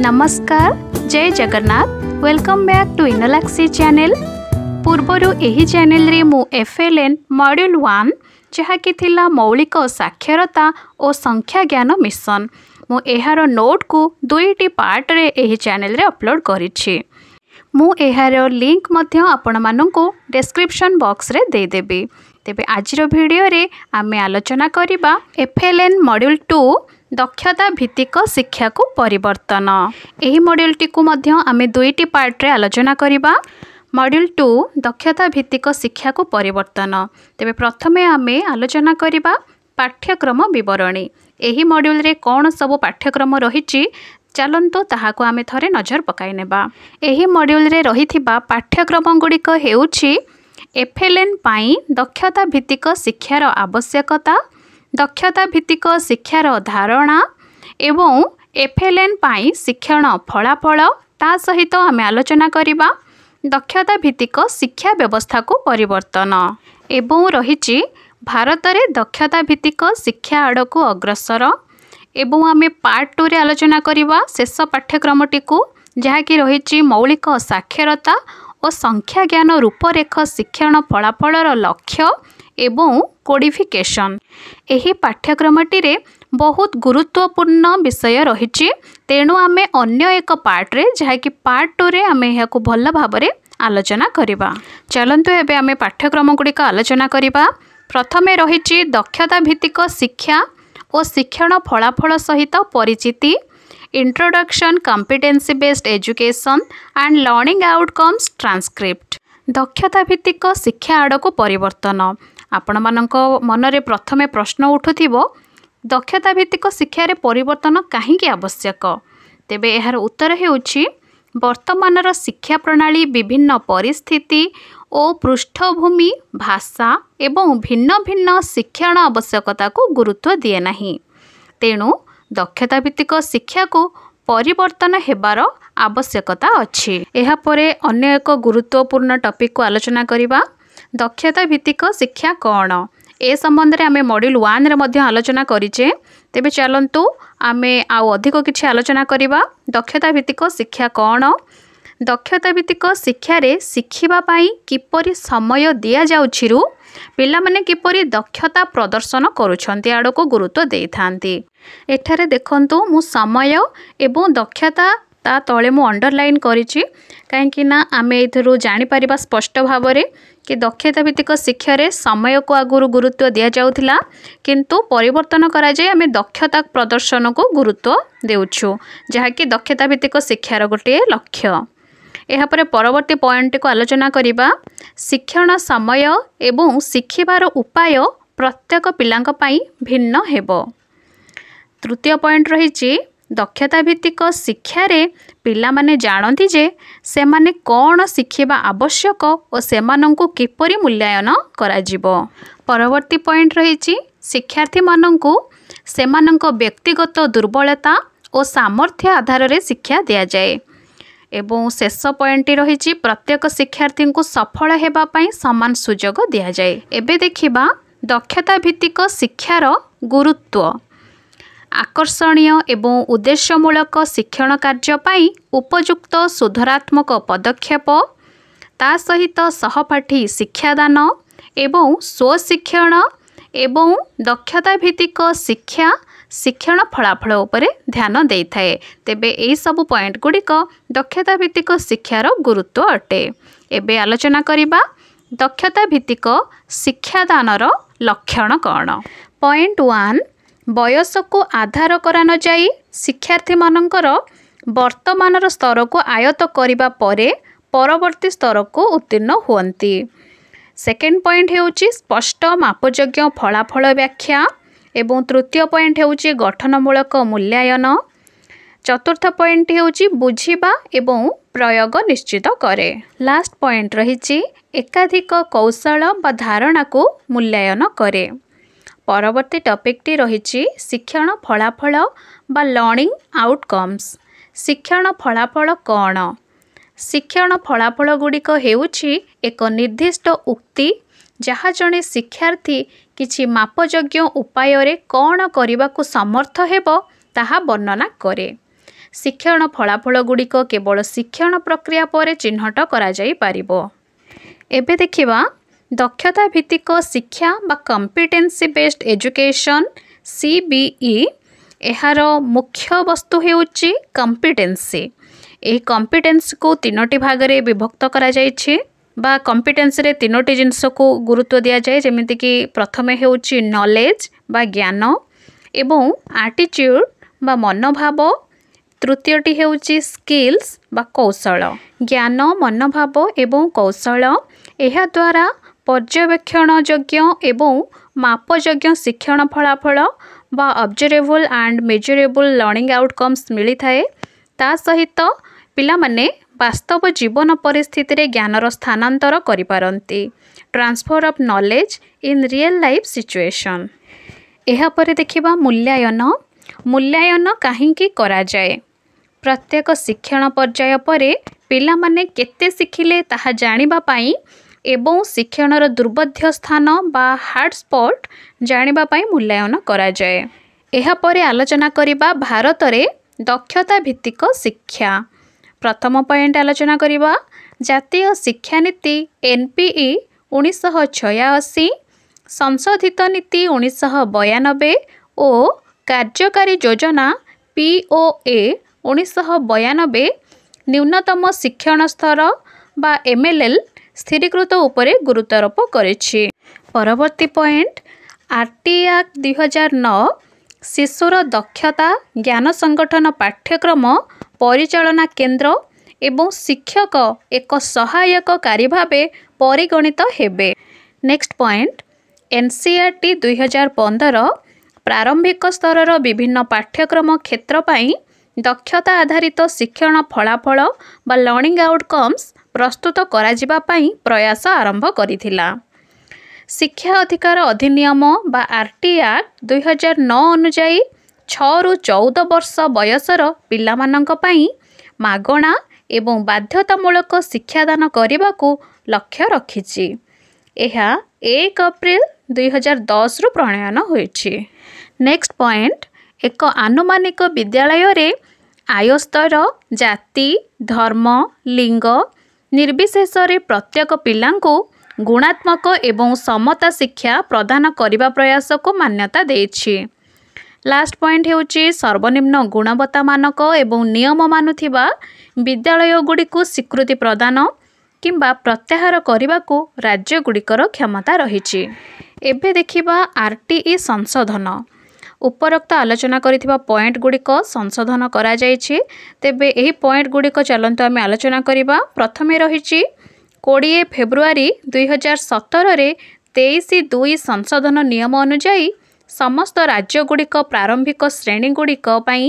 नमस्कार जय Jagannath welcome back to इनोलाक्सी चैनल पूर्वर यह चेल F L N module one जहाँकि मौलिक साक्षरता और संख्या ज्ञान मिशन मु नोट को दुईट पार्ट्रे चेल अपलोड कर लिंक आपण मानक डेस्क्रिपन बक्स देदेवि तेज आज भिडे आम आलोचना करवा F L N module two ଦକ୍ଷତା ଭିତ୍ତିକ ଶିକ୍ଷାକୁ ପରିବର୍ତ୍ତନ ଏହି ମଡ୍ୟୁଲ୍ଟିକୁ ମଧ୍ୟ ଆମେ ଦୁଇଟି ପାର୍ଟରେ ଆଲୋଚନା କରିବା ମଡ୍ୟୁଲ୍ ଟୁ ଦକ୍ଷତା ଭିତ୍ତିକ ଶିକ୍ଷାକୁ ପରିବର୍ତ୍ତନ ତେବେ ପ୍ରଥମେ ଆମେ ଆଲୋଚନା କରିବା ପାଠ୍ୟକ୍ରମ ବିବରଣୀ ଏହି ମଡ୍ୟୁଲ୍ରେ କ'ଣ ସବୁ ପାଠ୍ୟକ୍ରମ ରହିଛି ଚାଲନ୍ତୁ ତାହାକୁ ଆମେ ଥରେ ନଜର ପକାଇ ନେବା ଏହି ମଡ୍ୟୁଲ୍ରେ ରହିଥିବା ପାଠ୍ୟକ୍ରମଗୁଡ଼ିକ ହେଉଛି ଏଫ୍ଏଲ୍ଏନ୍ ପାଇଁ ଦକ୍ଷତା ଭିତ୍ତିକ ଶିକ୍ଷାର ଆବଶ୍ୟକତା ଦକ୍ଷତା ଭିତ୍ତିକ ଶିକ୍ଷାର ଧାରଣା ଏବଂ ଏଫ୍ଏଲ୍ଏନ୍ ପାଇଁ ଶିକ୍ଷଣ ଫଳାଫଳ ତା ସହିତ ଆମେ ଆଲୋଚନା କରିବା ଦକ୍ଷତା ଭିତ୍ତିକ ଶିକ୍ଷା ବ୍ୟବସ୍ଥାକୁ ପରିବର୍ତ୍ତନ ଏବଂ ରହିଛି ଭାରତରେ ଦକ୍ଷତା ଭିତ୍ତିକ ଶିକ୍ଷା ଆଡ଼କୁ ଅଗ୍ରସର ଏବଂ ଆମେ ପାର୍ଟ ଟୁରେ ଆଲୋଚନା କରିବା ଶେଷ ପାଠ୍ୟକ୍ରମଟିକୁ ଯାହାକି ରହିଛି ମୌଳିକ ସାକ୍ଷରତା ଓ ସଂଖ୍ୟା ଜ୍ଞାନ ରୂପରେଖ ଶିକ୍ଷଣ ଫଳାଫଳର ଲକ୍ଷ୍ୟ ଏବଂ କୋଡ଼ିଫିକେସନ୍ ଏହି ପାଠ୍ୟକ୍ରମଟିରେ ବହୁତ ଗୁରୁତ୍ୱପୂର୍ଣ୍ଣ ବିଷୟ ରହିଛି ତେଣୁ ଆମେ ଅନ୍ୟ ଏକ ପାର୍ଟରେ ଯାହାକି ପାର୍ଟ ଟୁରେ ଆମେ ଏହାକୁ ଭଲ ଭାବରେ ଆଲୋଚନା କରିବା ଚାଲନ୍ତୁ ଏବେ ଆମେ ପାଠ୍ୟକ୍ରମ ଗୁଡ଼ିକ ଆଲୋଚନା କରିବା ପ୍ରଥମେ ରହିଛି ଦକ୍ଷତା ଭିତ୍ତିକ ଶିକ୍ଷା ଓ ଶିକ୍ଷଣ ଫଳାଫଳ ସହିତ ପରିଚିତି introduction competency based education and learning outcomes transcript ଦକ୍ଷତା ଭିତ୍ତିକ ଶିକ୍ଷା ଆଡ଼କୁ ପରିବର୍ତ୍ତନ ଆପଣମାନଙ୍କ ମନରେ ପ୍ରଥମେ ପ୍ରଶ୍ନ ଉଠୁଥିବ ଦକ୍ଷତା ଭିତ୍ତିକ ଶିକ୍ଷାରେ ପରିବର୍ତ୍ତନ କାହିଁକି ଆବଶ୍ୟକ ତେବେ ଏହାର ଉତ୍ତର ହେଉଛି ବର୍ତ୍ତମାନର ଶିକ୍ଷା ପ୍ରଣାଳୀ ବିଭିନ୍ନ ପରିସ୍ଥିତି ଓ ପୃଷ୍ଠଭୂମି ଭାଷା ଏବଂ ଭିନ୍ନ ଭିନ୍ନ ଶିକ୍ଷଣ ଆବଶ୍ୟକତାକୁ ଗୁରୁତ୍ୱ ଦିଏ ନାହିଁ ତେଣୁ ଦକ୍ଷତା ଭିତ୍ତିକ ଶିକ୍ଷାକୁ ପରିବର୍ତ୍ତନ ହେବାର ଆବଶ୍ୟକତା ଅଛି ଏହାପରେ ଅନ୍ୟ ଏକ ଗୁରୁତ୍ୱପୂର୍ଣ୍ଣ ଟପିକ୍କୁ ଆଲୋଚନା କରିବା ଦକ୍ଷତା ଭିତ୍ତିକ ଶିକ୍ଷା କ'ଣ ଏ ସମ୍ବନ୍ଧରେ ଆମେ ମଡ୍ୟୁଲ୍ ୱାନ୍ରେ ମଧ୍ୟ ଆଲୋଚନା କରିଛେ ତେବେ ଚାଲନ୍ତୁ ଆମେ ଆଉ ଅଧିକ କିଛି ଆଲୋଚନା କରିବା ଦକ୍ଷତା ଭିତ୍ତିକ ଶିକ୍ଷା କ'ଣ ଦକ୍ଷତା ଭିତ୍ତିକ ଶିକ୍ଷାରେ ଶିଖିବା ପାଇଁ କିପରି ସମୟ ଦିଆଯାଉଛିରୁ ପିଲାମାନେ କିପରି ଦକ୍ଷତା ପ୍ରଦର୍ଶନ କରୁଛନ୍ତି ଆଡ଼କୁ ଗୁରୁତ୍ୱ ଦେଇଥାନ୍ତି ଏଠାରେ ଦେଖନ୍ତୁ ମୁଁ ସମୟ ଏବଂ ଦକ୍ଷତା ତା ତଳେ ମୁଁ ଅଣ୍ଡରଲାଇନ୍ କରିଛି କାହିଁକିନା ଆମେ ଏଥିରୁ ଜାଣିପାରିବା ସ୍ପଷ୍ଟ ଭାବରେ କି ଦକ୍ଷତା ଭିତ୍ତିକ ଶିକ୍ଷାରେ ସମୟକୁ ଆଗରୁ ଗୁରୁତ୍ୱ ଦିଆଯାଉଥିଲା କିନ୍ତୁ ପରିବର୍ତ୍ତନ କରାଯାଇ ଆମେ ଦକ୍ଷତା ପ୍ରଦର୍ଶନକୁ ଗୁରୁତ୍ୱ ଦେଉଛୁ ଯାହାକି ଦକ୍ଷତା ଭିତ୍ତିକ ଶିକ୍ଷାର ଗୋଟିଏ ଲକ୍ଷ୍ୟ ଏହାପରେ ପରବର୍ତ୍ତୀ ପଏଣ୍ଟକୁ ଆଲୋଚନା କରିବା ଶିକ୍ଷଣ ସମୟ ଏବଂ ଶିଖିବାର ଉପାୟ ପ୍ରତ୍ୟେକ ପିଲାଙ୍କ ପାଇଁ ଭିନ୍ନ ହେବ ତୃତୀୟ ପଏଣ୍ଟ ରହିଛି ଦକ୍ଷତା ଭିତ୍ତିକ ଶିକ୍ଷାରେ ପିଲାମାନେ ଜାଣନ୍ତି ଯେ ସେମାନେ କ'ଣ ଶିଖିବା ଆବଶ୍ୟକ ଓ ସେମାନଙ୍କୁ କିପରି ମୂଲ୍ୟାୟନ କରାଯିବ ପରବର୍ତ୍ତୀ ପଏଣ୍ଟ ରହିଛି ଶିକ୍ଷାର୍ଥୀମାନଙ୍କୁ ସେମାନଙ୍କ ବ୍ୟକ୍ତିଗତ ଦୁର୍ବଳତା ଓ ସାମର୍ଥ୍ୟ ଆଧାରରେ ଶିକ୍ଷା ଦିଆଯାଏ ଏବଂ ଶେଷ ପଏଣ୍ଟଟି ରହିଛି ପ୍ରତ୍ୟେକ ଶିକ୍ଷାର୍ଥୀଙ୍କୁ ସଫଳ ହେବା ପାଇଁ ସମାନ ସୁଯୋଗ ଦିଆଯାଏ ଏବେ ଦେଖିବା ଦକ୍ଷତା ଭିତ୍ତିକ ଶିକ୍ଷାର ଗୁରୁତ୍ୱ ଆକର୍ଷଣୀୟ ଏବଂ ଉଦ୍ଦେଶ୍ୟମୂଳକ ଶିକ୍ଷଣ କାର୍ଯ୍ୟ ପାଇଁ ଉପଯୁକ୍ତ ସୁଧାରାତ୍ମକ ପଦକ୍ଷେପ ତା ସହିତ ସହପାଠୀ ଶିକ୍ଷାଦାନ ଏବଂ ସ୍ୱଶିକ୍ଷଣ ଏବଂ ଦକ୍ଷତା ଭିତ୍ତିକ ଶିକ୍ଷା ଶିକ୍ଷଣ ଫଳାଫଳ ଉପରେ ଧ୍ୟାନ ଦେଇଥାଏ ତେବେ ଏହିସବୁ ପଏଣ୍ଟ ଗୁଡ଼ିକ ଦକ୍ଷତା ଭିତ୍ତିକ ଶିକ୍ଷାର ଗୁରୁତ୍ୱ ଅଟେ ଏବେ ଆଲୋଚନା କରିବା ଦକ୍ଷତା ଭିତ୍ତିକ ଶିକ୍ଷାଦାନର ଲକ୍ଷଣ କ'ଣ ପଏଣ୍ଟ ୱାନ୍ ବୟସକୁ ଆଧାର କରାନଯାଇ ଶିକ୍ଷାର୍ଥୀମାନଙ୍କର ବର୍ତ୍ତମାନର ସ୍ତରକୁ ଆୟତ କରିବା ପରେ ପରବର୍ତ୍ତୀ ସ୍ତରକୁ ଉତ୍ତୀର୍ଣ୍ଣ ହୁଅନ୍ତି ସେକେଣ୍ଡ ପଏଣ୍ଟ ହେଉଛି ସ୍ପଷ୍ଟ ମାପଯଜ୍ଞ ଫଳାଫଳ ବ୍ୟାଖ୍ୟା ଏବଂ ତୃତୀୟ ପଏଣ୍ଟ ହେଉଛି ଗଠନମୂଳକ ମୂଲ୍ୟାୟନ ଚତୁର୍ଥ ପଏଣ୍ଟ ହେଉଛି ବୁଝିବା ଏବଂ ପ୍ରୟୋଗ ନିଶ୍ଚିତ କରେ ଲାଷ୍ଟ ପଏଣ୍ଟ ରହିଛି ଏକାଧିକ କୌଶଳ ବା ଧାରଣାକୁ ମୂଲ୍ୟାୟନ କରେ ପରବର୍ତ୍ତୀ ଟପିକ୍ଟି ରହିଛି ଶିକ୍ଷଣ ଫଳାଫଳ ବା ଲର୍ଣ୍ଣିଂ ଆଉଟକମ୍ସ ଶିକ୍ଷଣ ଫଳାଫଳ କ'ଣ ଶିକ୍ଷଣ ଫଳାଫଳ ଗୁଡ଼ିକ ହେଉଛି ଏକ ନିର୍ଦ୍ଦିଷ୍ଟ ଉକ୍ତି ଯାହା ଜଣେ ଶିକ୍ଷାର୍ଥୀ କିଛି ମାପଯଜ୍ଞ ଉପାୟରେ କ'ଣ କରିବାକୁ ସମର୍ଥ ହେବ ତାହା ବର୍ଣ୍ଣନା କରେ ଶିକ୍ଷଣ ଫଳାଫଳ ଗୁଡ଼ିକ କେବଳ ଶିକ୍ଷଣ ପ୍ରକ୍ରିୟା ପରେ ଚିହ୍ନଟ କରାଯାଇପାରିବ ଏବେ ଦେଖିବା ଦକ୍ଷତା ଭିତ୍ତିକ ଶିକ୍ଷା ବା competency based education C B E ଏହାର ମୁଖ୍ୟ ବସ୍ତୁ ହେଉଛି କମ୍ପିଟେନ୍ସି ଏହି କମ୍ପିଟେନ୍ସିକୁ ତିନୋଟି ଭାଗରେ ବିଭକ୍ତ କରାଯାଇଛି ବା କମ୍ପିଟେନ୍ସିରେ ତିନୋଟି ଜିନିଷକୁ ଗୁରୁତ୍ୱ ଦିଆଯାଏ ଯେମିତିକି ପ୍ରଥମେ ହେଉଛି ନଲେଜ୍ ବା ଜ୍ଞାନ ଏବଂ ଆଟିଚ୍ୟୁଡ଼ ବା ମନୋଭାବ ତୃତୀୟଟି ହେଉଛି ସ୍କିଲ୍ସ ବା କୌଶଳ ଜ୍ଞାନ ମନୋଭାବ ଏବଂ କୌଶଳ ଏହାଦ୍ୱାରା ପର୍ଯ୍ୟବେକ୍ଷଣ ଯୋଗ୍ୟ ଏବଂ ମାପଯୋଗ୍ୟ ଶିକ୍ଷଣ ଫଳାଫଳ ବା observable and measurable learning outcomes ମିଳିଥାଏ ତା ସହିତ ପିଲାମାନେ ବାସ୍ତବ ଜୀବନ ପରିସ୍ଥିତିରେ ଜ୍ଞାନର ସ୍ଥାନାନ୍ତର କରିପାରନ୍ତି transfer of knowledge in real life situation ଏହାପରେ ଦେଖିବା ମୂଲ୍ୟାୟନ ମୂଲ୍ୟାୟନ କାହିଁକି କରାଯାଏ ପ୍ରତ୍ୟେକ ଶିକ୍ଷଣ ପର୍ଯ୍ୟାୟ ପରେ ପିଲାମାନେ କେତେ ଶିଖିଲେ ତାହା ଜାଣିବା ପାଇଁ ଏବଂ ଶିକ୍ଷଣର ଦୁର୍ବଧ୍ୟ ସ୍ଥାନ ବା ହାର୍ଡ଼ସ୍ପଟ୍ ଜାଣିବା ପାଇଁ ମୂଲ୍ୟାୟନ କରାଯାଏ ଏହାପରେ ଆଲୋଚନା କରିବା ଭାରତରେ ଦକ୍ଷତା ଭିତ୍ତିକ ଶିକ୍ଷା ପ୍ରଥମ ପଏଣ୍ଟ ଆଲୋଚନା କରିବା ଜାତୀୟ ଶିକ୍ଷାନୀତି ଏନ୍ ଏନ୍ପିଇ ଉଣେଇଶହ ଛୟାଅଶୀ ସଂଶୋଧିତ ନୀତି ଉଣେଇଶହ ବୟାନବେ ଓ କାର୍ଯ୍ୟକାରୀ ଯୋଜନା ପି ଓ ଏ ଉଣେଇଶହ ବୟାନବେ ନ୍ୟୁନତମ ଶିକ୍ଷଣ ସ୍ତର ବା ଏମ୍ଏଲ୍ଏଲ୍ ସ୍ଥିରୀକୃତ ଉପରେ ଗୁରୁତ୍ୱାରୋପ କରିଛି ପରବର୍ତ୍ତୀ ପଏଣ୍ଟ ଆର୍ ଟି ଆକ୍ଟ ଦୁଇହଜାର ନଅ ଶିଶୁର ଦକ୍ଷତା ଜ୍ଞାନ ସଂଗଠନ ପାଠ୍ୟକ୍ରମ ପରିଚାଳନା କେନ୍ଦ୍ର ଏବଂ ଶିକ୍ଷକ ଏକ ସହାୟକକାରୀ ଭାବେ ପରିଗଣିତ ହେବେ next point N C R T ଦୁଇହଜାର ପନ୍ଦର ପ୍ରାରମ୍ଭିକ ସ୍ତରର ବିଭିନ୍ନ ପାଠ୍ୟକ୍ରମ କ୍ଷେତ୍ର ପାଇଁ ଦକ୍ଷତା ଆଧାରିତ ଶିକ୍ଷଣ ଫଳାଫଳ ବା ଲର୍ଣ୍ଣିଂ ଆଉଟକମ୍ସ ପ୍ରସ୍ତୁତ କରାଯିବା ପାଇଁ ପ୍ରୟାସ ଆରମ୍ଭ କରିଥିଲା ଶିକ୍ଷା ଅଧିକାର ଅଧିନିୟମ ବା ଆର୍ ଟି ଆକ୍ଟ ଦୁଇହଜାର ନଅ ଅନୁଯାୟୀ ଛଅରୁ ଚଉଦ ବର୍ଷ ବୟସର ପିଲାମାନଙ୍କ ପାଇଁ ମାଗଣା ଏବଂ ବାଧ୍ୟତାମୂଳକ ଶିକ୍ଷାଦାନ କରିବାକୁ ଲକ୍ଷ୍ୟ ରଖିଛି ଏହା ଏକ ଅପ୍ରିଲ ଦୁଇହଜାର ଦଶରୁ ପ୍ରଣୟନ ହୋଇଛି ନେକ୍ସଟ ପଏଣ୍ଟ ଏକ ଆନୁମାନିକ ବିଦ୍ୟାଳୟରେ ଆୟ ସ୍ତର ଜାତି ଧର୍ମ ଲିଙ୍ଗ ନିର୍ବିଶେଷରେ ପ୍ରତ୍ୟେକ ପିଲାଙ୍କୁ ଗୁଣାତ୍ମକ ଏବଂ ସମତା ଶିକ୍ଷା ପ୍ରଦାନ କରିବା ପ୍ରୟାସକୁ ମାନ୍ୟତା ଦେଇଛି ଲାଷ୍ଟ ପଏଣ୍ଟ ହେଉଛି ସର୍ବନିମ୍ନ ଗୁଣବତ୍ତାମାନକ ଏବଂ ନିୟମ ମାନୁଥିବା ବିଦ୍ୟାଳୟଗୁଡ଼ିକୁ ସ୍ୱୀକୃତି ପ୍ରଦାନ କିମ୍ବା ପ୍ରତ୍ୟାହାର କରିବାକୁ ରାଜ୍ୟଗୁଡ଼ିକର କ୍ଷମତା ରହିଛି ଏବେ ଦେଖିବା ଆର୍ ଟି ଇ ସଂଶୋଧନ ଉପରୋକ୍ତ ଆଲୋଚନା କରିଥିବା ପଏଣ୍ଟ ଗୁଡ଼ିକ ସଂଶୋଧନ କରାଯାଇଛି ତେବେ ଏହି ପଏଣ୍ଟ ଗୁଡ଼ିକ ଚାଲନ୍ତୁ ଆମେ ଆଲୋଚନା କରିବା ପ୍ରଥମେ ରହିଛି କୋଡ଼ିଏ ଫେବୃଆରୀ ଦୁଇହଜାର ସତରରେ ତେଇଶ ଦୁଇ ସଂଶୋଧନ ନିୟମ ଅନୁଯାୟୀ ସମସ୍ତ ରାଜ୍ୟଗୁଡ଼ିକ ପ୍ରାରମ୍ଭିକ ଶ୍ରେଣୀଗୁଡ଼ିକ ପାଇଁ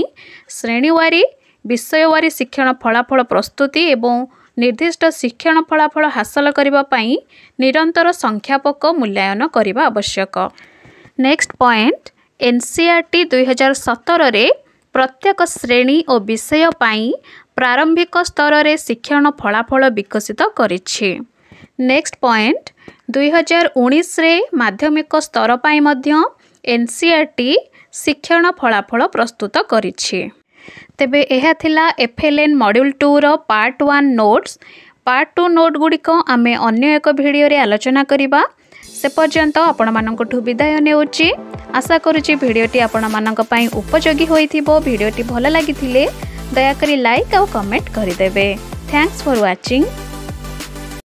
ଶ୍ରେଣୀୱାରୀ ବିଷୟୱାରୀ ଶିକ୍ଷଣ ଫଳାଫଳ ପ୍ରସ୍ତୁତି ଏବଂ ନିର୍ଦ୍ଦିଷ୍ଟ ଶିକ୍ଷଣ ଫଳାଫଳ ହାସଲ କରିବା ପାଇଁ ନିରନ୍ତର ସଂଖ୍ୟାପକ ମୂଲ୍ୟାୟନ କରିବା ଆବଶ୍ୟକ ନେକ୍ସଟ ପଏଣ୍ଟ ଏନ୍ ଏନ୍ସିଆର୍ଟି ଦୁଇହଜାର ସତରରେ ପ୍ରତ୍ୟେକ ଶ୍ରେଣୀ ଓ ବିଷୟ ପାଇଁ ପ୍ରାରମ୍ଭିକ ସ୍ତରରେ ଶିକ୍ଷଣ ଫଳାଫଳ ବିକଶିତ କରିଛି ନେକ୍ସଟ୍ ପଏଣ୍ଟ ଦୁଇହଜାର ଉଣେଇଶରେ ମାଧ୍ୟମିକ ସ୍ତର ପାଇଁ ମଧ୍ୟ ଏନ୍ ସି ଆର୍ ଟି ଶିକ୍ଷଣ ଫଳାଫଳ ପ୍ରସ୍ତୁତ କରିଛି ତେବେ ଏହା ଥିଲା ଏଫ୍ଏଲ୍ଏନ୍ ମଡ୍ୟୁଲ୍ ଟୁର part one notes part two note ଗୁଡ଼ିକ ଆମେ ଅନ୍ୟ ଏକ ଭିଡ଼ିଓରେ ଆଲୋଚନା କରିବା ସେ ପର୍ଯ୍ୟନ୍ତ ଆପଣମାନଙ୍କଠୁ ବିଦାୟ ନେଉଛି ଆଶା କରୁଛି ଭିଡ଼ିଓଟି ଆପଣମାନଙ୍କ ପାଇଁ ଉପଯୋଗୀ ହୋଇଥିବ ଭିଡ଼ିଓଟି ଭଲ ଲାଗିଥିଲେ ଦୟାକରି ଲାଇକ୍ ଆଉ କମେଣ୍ଟ କରିଦେବେ ଥ୍ୟାଙ୍କସ୍ ଫର୍ ୱାଚିଙ୍ଗ